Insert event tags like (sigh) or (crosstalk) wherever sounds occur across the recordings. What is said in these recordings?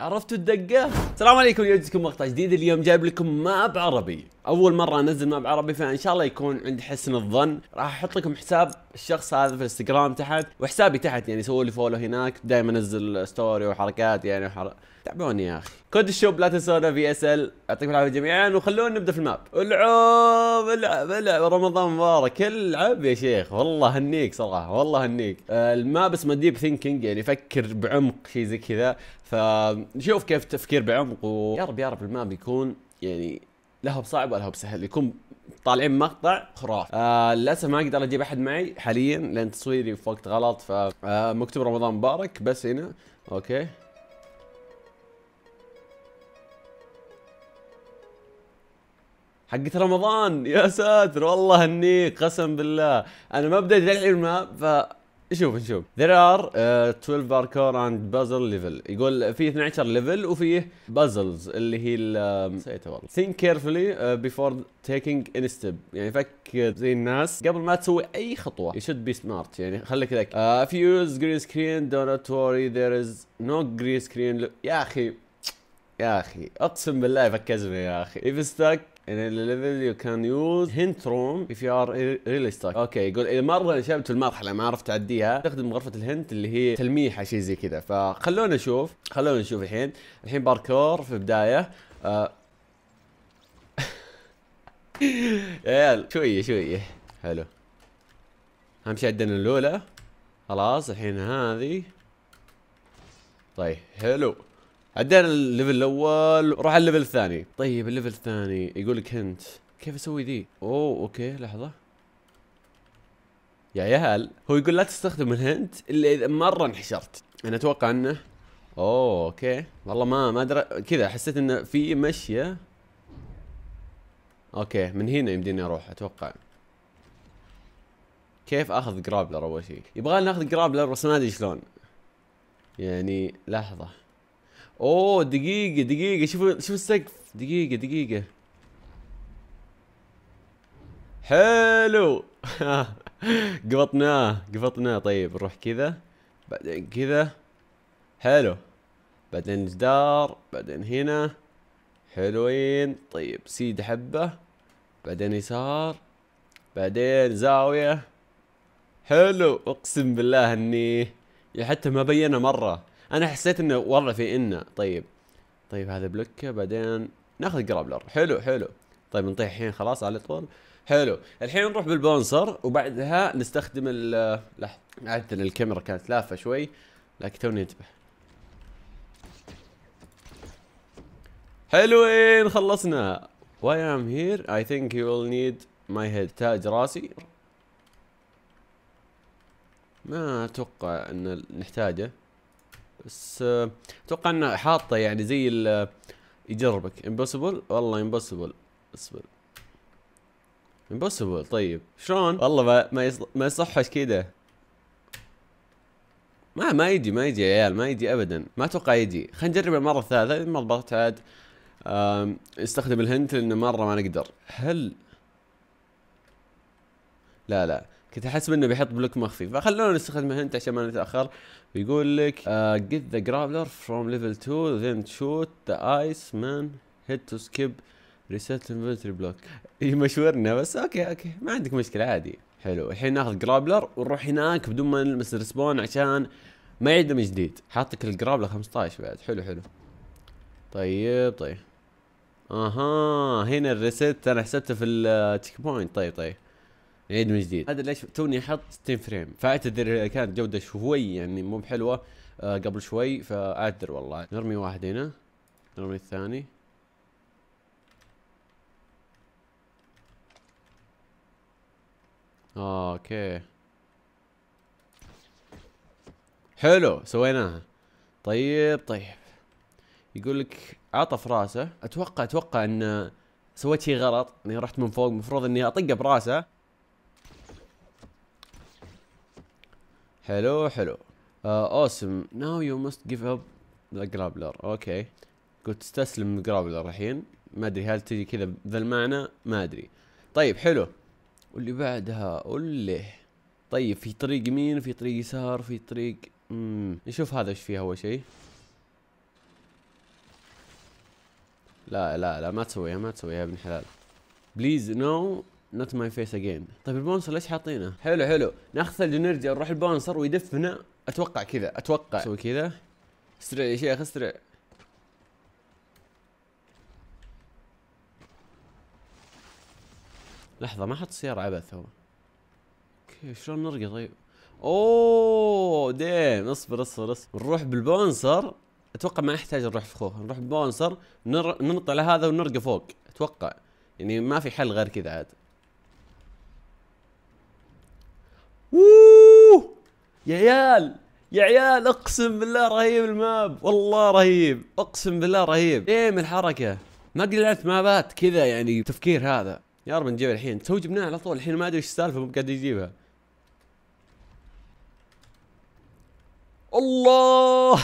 عرفتوا الدقه؟ السلام عليكم اليوم مقطع جديد اليوم جايب لكم ماب عربي اول مره انزل ماب عربي فان شاء الله يكون عند حسن الظن راح احط لكم حساب الشخص هذا في الانستغرام تحت وحسابي تحت يعني سووا لي فولو هناك دائما انزل ستوري وحركات يعني وحر... تعبوني يا اخي كود الشوب لا تنسونا في اس ال يعطيكم العافيه جميعا وخلونا نبدا في الماب العب العب العب رمضان مبارك العب يا شيخ والله هنيك صراحه والله هنيك الماب اسمه ديب ثينكينج يعني فكر بعمق شيء زي كذا فشوف كيف تفكير بعمق ويا رب يا رب الماب يكون يعني لا بصعب ولا هو بسهل يكون طالعين مقطع خرافي آه للاسف ما اقدر اجيب احد معي حاليا لان تصويري في وقت غلط فمكتوب آه، رمضان مبارك بس هنا اوكي حقت رمضان يا ساتر والله هنيك قسم بالله انا ما بديت الحين ما ف نشوف نشوف there are uh, 12 parkour and puzzle level يقول في 12 ليفل وفيه puzzles اللي هي نسيتها والله think carefully uh, before taking any step يعني فكر زي الناس قبل ما تسوي اي خطوه you should be smart يعني خليك ذكي uh, if you use green screen do not worry there is no green screen يا اخي يا اخي اقسم بالله فكزني يا اخي if stuck in a level you can use hint room if you are really stuck اوكي يقول اذا مره شبت المرحله ما عرفت تعديها استخدم غرفه الهنت اللي هي تلميحه شيء زي كذا فخلونا نشوف خلونا نشوف الحين الحين باركور في بدايه آه. (laughs) يا عيال شويه شويه حلو اهم شيء عندنا الاولى خلاص الحين هذه طيب حلو عدينا الليفل الاول راح الليفل الثاني طيب الليفل الثاني يقول لك هنت كيف اسوي ذي اوه اوكي لحظه يا عيال هو يقول لا تستخدم الهنت الا اذا مره انحشرت انا اتوقع انه اوه اوكي والله ما ما ادري كذا حسيت انه في مشيه اوكي من هنا يمديني اروح اتوقع كيف اخذ جرابلر اول شيء يبغى ناخذ جرابلر بس ما ادري شلون يعني لحظه اوه دقيقة دقيقة شوفوا شوفوا السقف دقيقة دقيقة حلو (laughs) قبطناه قبطناه طيب نروح كذا بعدين كذا حلو بعدين جدار بعدين هنا حلوين طيب سيد حبة بعدين يسار بعدين زاوية حلو اقسم بالله اني يعني حتى ما بينا مرة انا حسيت انه والله في انه طيب طيب هذا بلوكه بعدين ناخذ جرابلر حلو حلو طيب نطيح الحين خلاص على طول حلو الحين نروح بالبونسر وبعدها نستخدم ال لحظه اعدل الكاميرا كانت لافه شوي لكن توني انتبه حلوين خلصنا why I'm here I think you will need my head تاج راسي ما اتوقع ان نحتاجه بس آه، اتوقع انه حاطه يعني زي ال آه، يجربك امبوسيبل والله امبوسيبل اصبر امبوسيبل طيب شلون والله ما ما, يصحش كذا ما ما يجي ما يجي يا عيال ما يجي ابدا ما اتوقع يجي خلينا نجرب المره الثالثه ما ضبطت عاد استخدم الهنت لانه مره ما نقدر هل لا لا كنت احسب انه بيحط بلوك مخفي فخلونا نستخدم هنت عشان ما نتاخر يقول لك جيت ذا جرابلر فروم ليفل 2 ذن شوت ذا ايس مان هيد تو سكيب ريسيت انفنتري بلوك يمشورنا بس اوكي اوكي ما عندك مشكله عادي حلو الحين ناخذ جرابلر ونروح هناك بدون ما نلمس الريسبون عشان ما يعدم جديد حاطك الجرابلر 15 بعد حلو حلو طيب طيب اها هنا الريست انا حسبته في التشيك بوينت طيب طيب نعيد من جديد هذا ليش توني احط 60 فريم فاعتذر كانت جوده شوي يعني مو بحلوه آه، قبل شوي فاعتذر والله نرمي واحد هنا نرمي الثاني اوكي حلو سويناها طيب طيب يقول لك عطف راسه اتوقع اتوقع ان سويت شيء غلط اني رحت من فوق المفروض اني اطقه براسه حلو حلو اوسم ناو يو مست جيف اب ذا جرابلر اوكي قلت استسلم جرابلر الحين ما ادري هل تجي كذا بذا المعنى ما ادري طيب حلو واللي بعدها واللي طيب في طريق يمين في طريق يسار في طريق امم نشوف هذا ايش فيه اول شيء لا لا لا ما تسويها ما تسويها يا ابن حلال بليز نو no. نوت ماي فيس اجين طيب البونسر ليش حاطينه حلو حلو ناخذ الجنرجي نروح البونسر ويدف هنا اتوقع كذا اتوقع سوي كذا اسرع يا شيخ اسرع لحظه ما حط سياره عبث هو اوكي شلون نرقى طيب اوه ديم اصبر اصبر اصبر نروح بالبونسر اتوقع ما يحتاج نروح في خوخ نروح بالبونسر نر... على هذا ونرقى فوق اتوقع يعني ما في حل غير كذا عاد اوه يا عيال يا عيال اقسم بالله رهيب الماب والله رهيب اقسم بالله رهيب ايه من الحركه ما قد مابات كذا يعني تفكير هذا يا رب نجيبها الحين تو جبناها على طول الحين ما ادري ايش السالفه مو قاعد يجيبها الله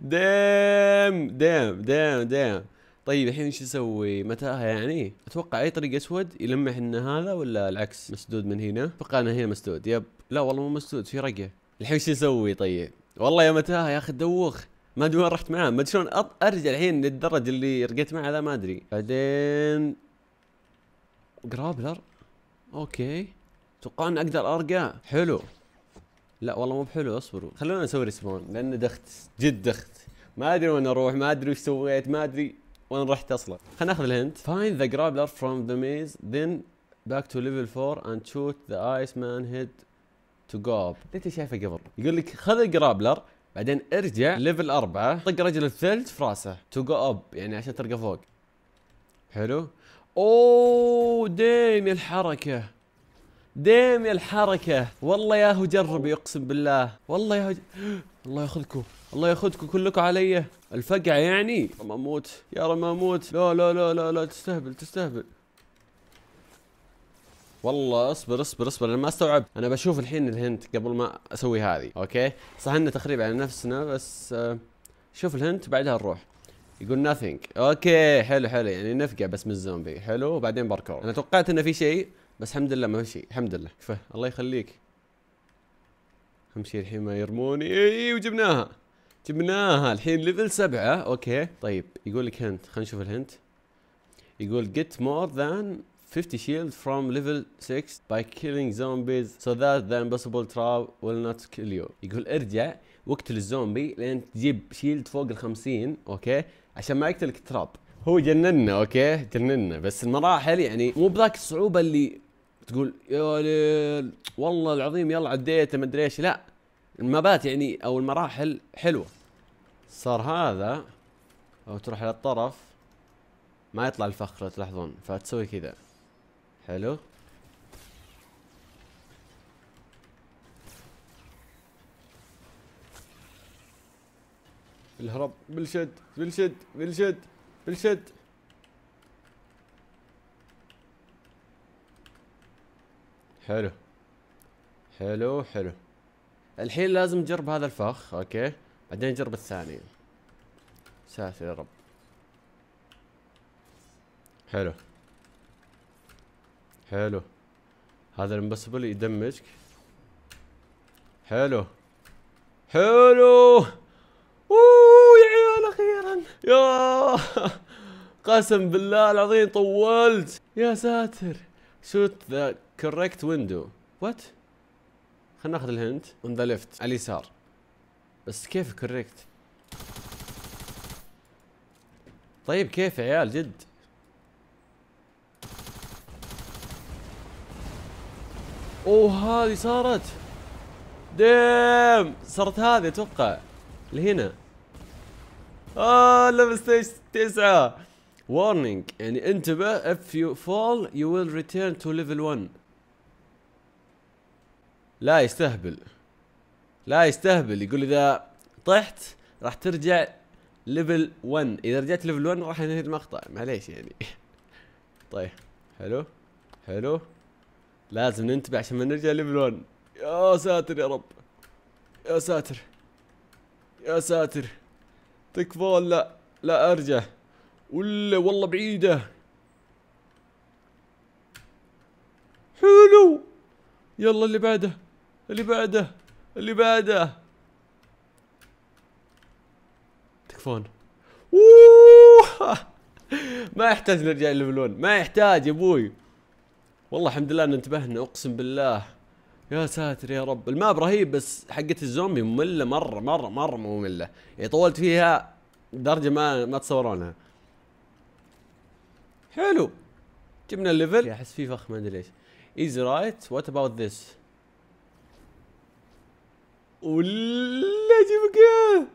دام دام دام دام طيب الحين ايش نسوي؟ متاهه يعني؟ اتوقع اي طريق اسود يلمح ان هذا ولا العكس مسدود من هنا؟ اتوقع انه هنا مسدود يب لا والله مو مسدود في رقه الحين ايش نسوي طيب؟ والله يا متاهه يا اخي دوخ ما ادري وين رحت معاه ما ادري شلون ارجع الحين للدرج اللي رقيت معه ذا ما ادري بعدين جرابلر اوكي اتوقع اني اقدر ارقى حلو لا والله مو بحلو اصبروا خلونا نسوي ريسبون لانه دخت جد دخت ما ادري وين اروح ما ادري وش سويت ما ادري وين رحت اصلا خلينا ناخذ الهند فاين ذا جرابلر فروم ذا ميز ذن باك تو ليفل 4 اند شوت ذا ايس مان هيد تو جوب up انت شايفه قبل يقول لك خذ الجرابلر بعدين ارجع ليفل 4 طق رجل الثلج في راسه تو جو اب يعني عشان ترقى فوق حلو اوه ديم يا الحركه ديم يا الحركه والله يا هو جربي اقسم بالله والله يا هو ج... (gasps) الله ياخذكم الله ياخذكم كلكم علي الفقعة يعني ما اموت يا رماموت لا لا لا لا لا تستهبل تستهبل والله اصبر اصبر اصبر انا ما استوعب انا بشوف الحين الهنت قبل ما اسوي هذه اوكي صح انه تخريب على نفسنا بس آه، شوف الهنت بعدها نروح يقول nothing اوكي حلو حلو يعني نفقع بس من الزومبي حلو وبعدين باركور انا توقعت انه في شيء بس الحمد لله ما في شيء الحمد لله كفى الله يخليك اهم شيء الحين ما يرموني اي إيه، وجبناها جبناها الحين ليفل سبعة اوكي طيب يقول لك هنت خلينا نشوف الهنت يقول get more than 50 shield from level 6 by killing zombies so that the impossible trap will not kill you يقول ارجع واقتل الزومبي لين تجيب شيلد فوق ال 50 اوكي عشان ما يقتلك التراب هو جننا اوكي جننا بس المراحل يعني مو بذاك الصعوبه اللي تقول يا ليل والله العظيم يلا عديته ما ادري ايش لا المبات يعني او المراحل حلوه صار هذا لو تروح للطرف ما يطلع الفخ لو تلاحظون فتسوي كذا حلو الهرب بالشد بالشد بالشد بالشد حلو حلو حلو الحين لازم نجرب هذا الفخ اوكي بعدين نجرب الثاني ساتر يا رب حلو حلو هذا الامبسبل يدمجك حلو حلو اوه يا عيال اخيرا يا (laughs) قسم بالله العظيم طولت يا ساتر شوت ذا كوريكت ويندو وات خلينا ناخذ الهند اون ذا ليفت على اليسار بس كيف كوريكت طيب كيف يا عيال جد اوه هذه صارت ديم صارت هذه اتوقع اللي هنا اه ليفل تسعة وارنينج يعني انتبه if you fall you will return to ليفل 1 لا يستهبل لا يستهبل يقول اذا طحت راح ترجع ليفل 1 اذا رجعت ليفل 1 راح ينهي المقطع معليش يعني (laughs) طيب حلو حلو لازم ننتبه عشان ما نرجع ليفل 1 يا ساتر يا رب يا ساتر يا ساتر تكفى لا لا ارجع ولا والله بعيده حلو يلا اللي بعده اللي بعده اللي بعده تكفون ما يحتاج نرجع ليفلون ما يحتاج يا ابوي والله الحمد لله ان انتبهنا اقسم بالله يا ساتر يا رب الماب رهيب بس حقت الزومبي ممله مره مره مره ممله يعني طولت فيها درجه ما ما تصورونها حلو جبنا الليفل احس فيه فخ ما ادري ليش ايزي رايت وات اباوت ذس ولا تبقى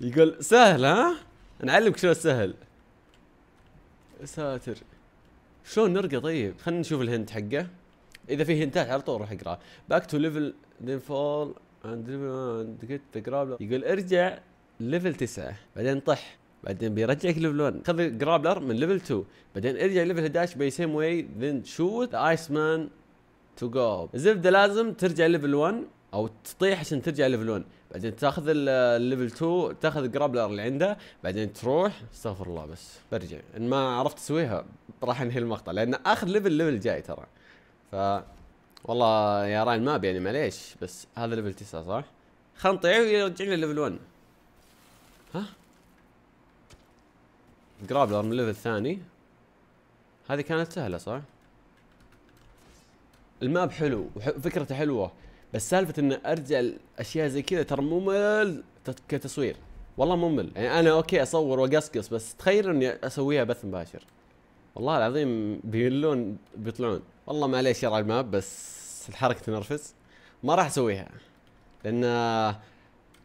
يقول سهل ها نعلمك شلون سهل ساتر شلون نرقى طيب خلينا نشوف الهنت حقه اذا في هنتات على طول راح اقراه باك تو ليفل ذن فول اند جيت ذا جرابلر يقول ارجع ليفل 9 بعدين طح بعدين بيرجعك ليفل 1 خذ جرابلر من ليفل 2 بعدين ارجع ليفل 11 باي سيم واي ذن شوت ايس مان تو جو الزبده لازم ترجع ليفل 1 او تطيح عشان ترجع ليفل 1 بعدين تاخذ الليفل 2 تاخذ جرابلر اللي عنده بعدين تروح استغفر الله بس برجع ان ما عرفت اسويها راح انهي المقطع لان اخر ليفل ليفل جاي ترى ف والله يا راين ما يعني معليش بس هذا ليفل 9 صح؟ خل نطيعه ويرجع لي ليفل 1 ها؟ جرابلر من ليفل ثاني هذه كانت سهله صح؟ الماب حلو وفكرته حلوه بس سالفه ان ارجع الاشياء زي كذا ترى ممل كتصوير والله ممل يعني انا اوكي اصور واقصقص بس تخيل اني اسويها بث مباشر والله العظيم بيلون بيطلعون والله معليش يا راجل ماب بس الحركه تنرفز ما راح اسويها لان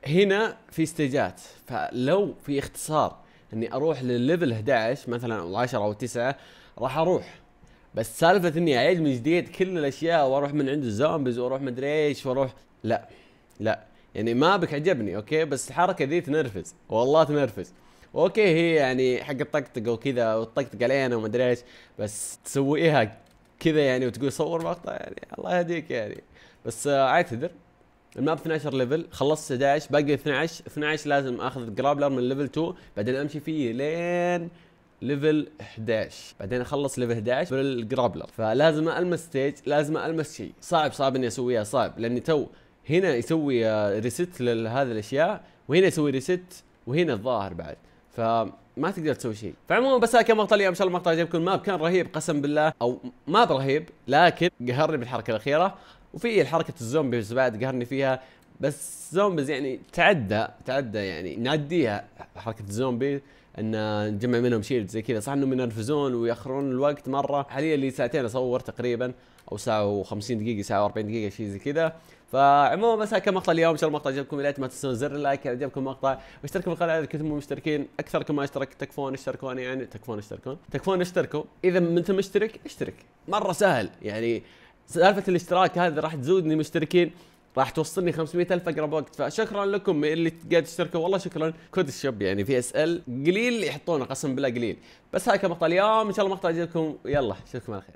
هنا في استيجات فلو في اختصار اني اروح لليفل 11 مثلا او 10 او 9 راح اروح بس سالفه اني اعيد من جديد كل الاشياء واروح من عند الزومبيز واروح مدري ايش واروح لا لا يعني ما بك عجبني اوكي بس الحركه ذي تنرفز والله تنرفز اوكي هي يعني حق الطقطقه وكذا وتطقطق علينا ومدري ايش بس تسويها كذا يعني وتقول صور مقطع يعني الله يهديك يعني بس اعتذر الماب 12 ليفل خلصت 11 باقي 12 12 لازم اخذ جرابلر من ليفل 2 بعدين امشي فيه لين ليفل 11 بعدين اخلص ليفل 11 بالجرابلر فلازم المس ستيج لازم المس شيء صعب صعب اني اسويها صعب لاني تو هنا يسوي ريست آه، لهذه الاشياء وهنا يسوي ريست وهنا الظاهر بعد فما تقدر تسوي شيء فعموما بس هذا كان مقطع اليوم ان شاء الله المقطع عجبكم الماب كان رهيب قسم بالله او ما رهيب لكن قهرني بالحركه الاخيره وفي حركه الزومبيز بعد قهرني فيها بس زومبيز يعني تعدى تعدى يعني ناديها حركه الزومبي ان نجمع منهم شيلد زي كذا صح انهم ينرفزون وياخرون الوقت مره حاليا لي ساعتين اصور تقريبا او ساعه و50 دقيقه ساعه و40 دقيقه شيء زي كذا فعموما بس هذا كان مقطع اليوم ان شاء الله المقطع عجبكم لا ما تنسون زر اللايك اذا عجبكم المقطع واشتركوا في القناه اذا كنتم مشتركين اكثر ما اشترك تكفون اشتركون يعني تكفون اشتركون تكفون اشتركوا اذا انت مشترك اشترك مره سهل يعني سالفه الاشتراك هذه راح تزودني مشتركين راح توصلني 500 الف اقرب وقت فشكرا لكم اللي قاعد تشتركوا والله شكرا كود الشب يعني في اس ال قليل يحطونه قسم بالله قليل بس هاي كان مقطع اليوم ان شاء الله مقطع يعجبكم يلا اشوفكم على خير